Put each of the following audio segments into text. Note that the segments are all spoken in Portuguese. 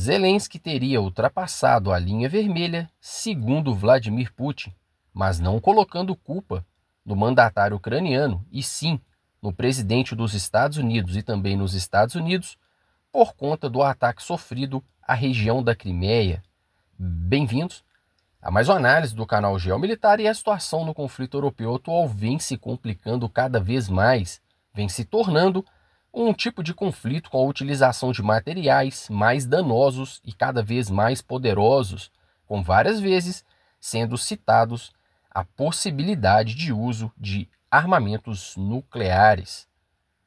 Zelensky teria ultrapassado a linha vermelha, segundo Vladimir Putin, mas não colocando culpa no mandatário ucraniano, e sim no presidente dos Estados Unidos e também nos Estados Unidos, por conta do ataque sofrido à região da Crimeia. Bem-vindos a mais uma análise do canal Geomilitar e a situação no conflito europeu atual vem se complicando cada vez mais, vem se tornando um tipo de conflito com a utilização de materiais mais danosos e cada vez mais poderosos, com várias vezes sendo citados a possibilidade de uso de armamentos nucleares.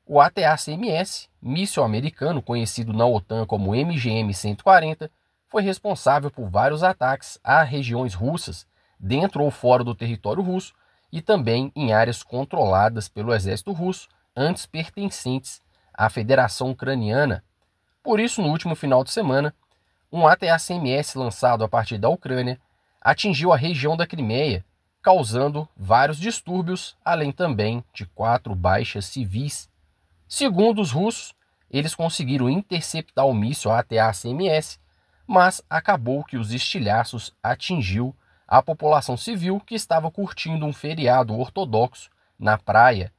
O ATACMS, míssil americano conhecido na OTAN como MGM-140, foi responsável por vários ataques a regiões russas, dentro ou fora do território russo, e também em áreas controladas pelo exército russo, antes pertencentes à Federação Ucraniana. Por isso, no último final de semana, um ATA-CMS lançado a partir da Ucrânia atingiu a região da Crimeia, causando vários distúrbios, além também de quatro baixas civis. Segundo os russos, eles conseguiram interceptar o míssil ATA-CMS, mas acabou que os estilhaços atingiu a população civil que estava curtindo um feriado ortodoxo na praia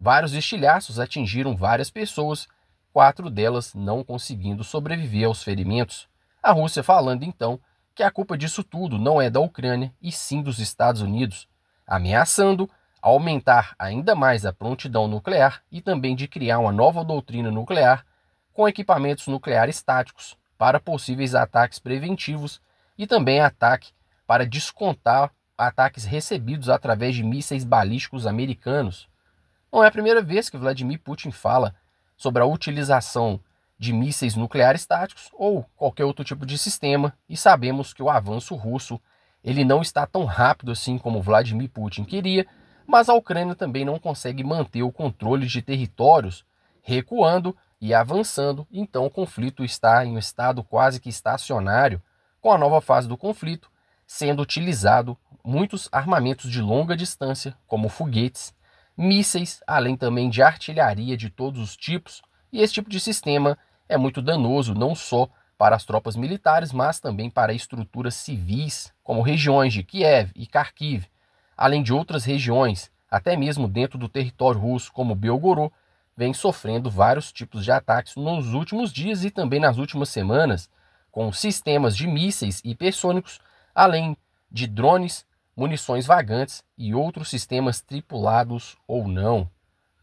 Vários estilhaços atingiram várias pessoas, quatro delas não conseguindo sobreviver aos ferimentos. A Rússia falando então que a culpa disso tudo não é da Ucrânia e sim dos Estados Unidos, ameaçando aumentar ainda mais a prontidão nuclear e também de criar uma nova doutrina nuclear com equipamentos nucleares estáticos para possíveis ataques preventivos e também ataque para descontar ataques recebidos através de mísseis balísticos americanos. Não é a primeira vez que Vladimir Putin fala sobre a utilização de mísseis nucleares táticos ou qualquer outro tipo de sistema, e sabemos que o avanço russo ele não está tão rápido assim como Vladimir Putin queria, mas a Ucrânia também não consegue manter o controle de territórios, recuando e avançando, então o conflito está em um estado quase que estacionário, com a nova fase do conflito sendo utilizado muitos armamentos de longa distância, como foguetes mísseis, além também de artilharia de todos os tipos, e esse tipo de sistema é muito danoso não só para as tropas militares, mas também para estruturas civis, como regiões de Kiev e Kharkiv, além de outras regiões, até mesmo dentro do território russo, como Belgorod, vem sofrendo vários tipos de ataques nos últimos dias e também nas últimas semanas, com sistemas de mísseis hipersônicos, além de drones munições vagantes e outros sistemas tripulados ou não.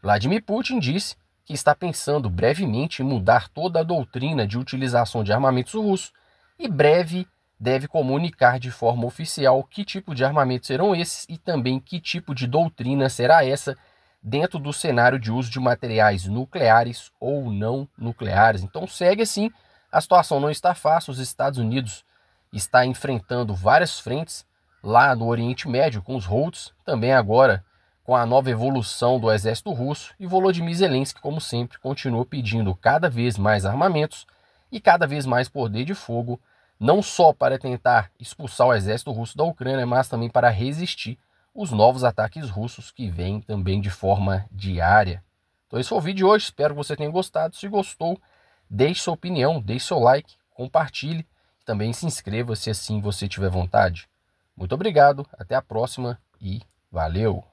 Vladimir Putin disse que está pensando brevemente em mudar toda a doutrina de utilização de armamentos russos e breve deve comunicar de forma oficial que tipo de armamentos serão esses e também que tipo de doutrina será essa dentro do cenário de uso de materiais nucleares ou não nucleares. Então segue assim, a situação não está fácil, os Estados Unidos está enfrentando várias frentes lá no Oriente Médio com os Houthis, também agora com a nova evolução do exército russo, e Volodymyr Zelensky, como sempre, continua pedindo cada vez mais armamentos e cada vez mais poder de fogo, não só para tentar expulsar o exército russo da Ucrânia, mas também para resistir os novos ataques russos que vêm também de forma diária. Então esse foi o vídeo de hoje, espero que você tenha gostado. Se gostou, deixe sua opinião, deixe seu like, compartilhe, e também se inscreva se assim você tiver vontade. Muito obrigado, até a próxima e valeu!